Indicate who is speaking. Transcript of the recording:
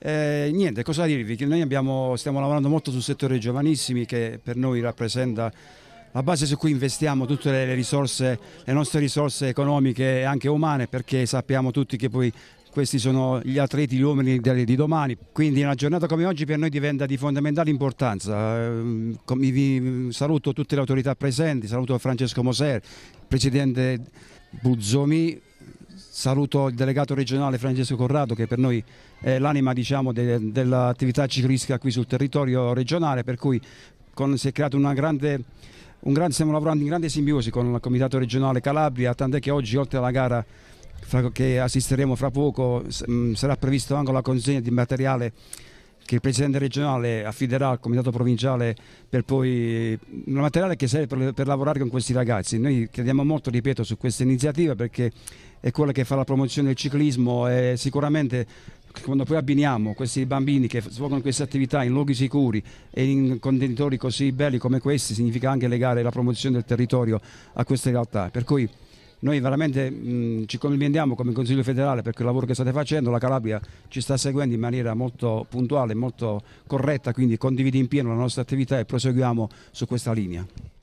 Speaker 1: Eh, niente, cosa dirvi? Che noi abbiamo, stiamo lavorando molto sul settore giovanissimi che per noi rappresenta la base su cui investiamo tutte le, risorse, le nostre risorse economiche e anche umane perché sappiamo tutti che poi questi sono gli atleti, gli uomini di domani, quindi una giornata come oggi per noi diventa di fondamentale importanza. Eh, vi saluto tutte le autorità presenti, saluto Francesco Moser, presidente Buzzomi, Saluto il delegato regionale Francesco Corrado che per noi è l'anima diciamo, de, dell'attività ciclistica qui sul territorio regionale per cui con, si è creato una grande un grande, stiamo lavorando in grande simbiosi con il Comitato regionale Calabria, tant'è che oggi oltre alla gara che assisteremo fra poco sarà previsto anche la consegna di materiale che il presidente regionale affiderà al comitato provinciale per poi eh, un materiale che serve per, per, lavorare con questi ragazzi. Noi crediamo molto, ripeto, su questa iniziativa perché è quella che fa la promozione del ciclismo e sicuramente quando poi abbiniamo questi bambini che svolgono queste attività in luoghi sicuri e in contenitori così belli come questi significa anche legare la promozione del territorio a queste realtà. Per cui noi veramente mh, ci commendiamo come Consiglio federale perché il lavoro che state facendo, la Calabria ci sta seguendo in maniera molto puntuale, molto corretta, quindi condividi in pieno la nostra attività e proseguiamo su
Speaker 2: questa linea.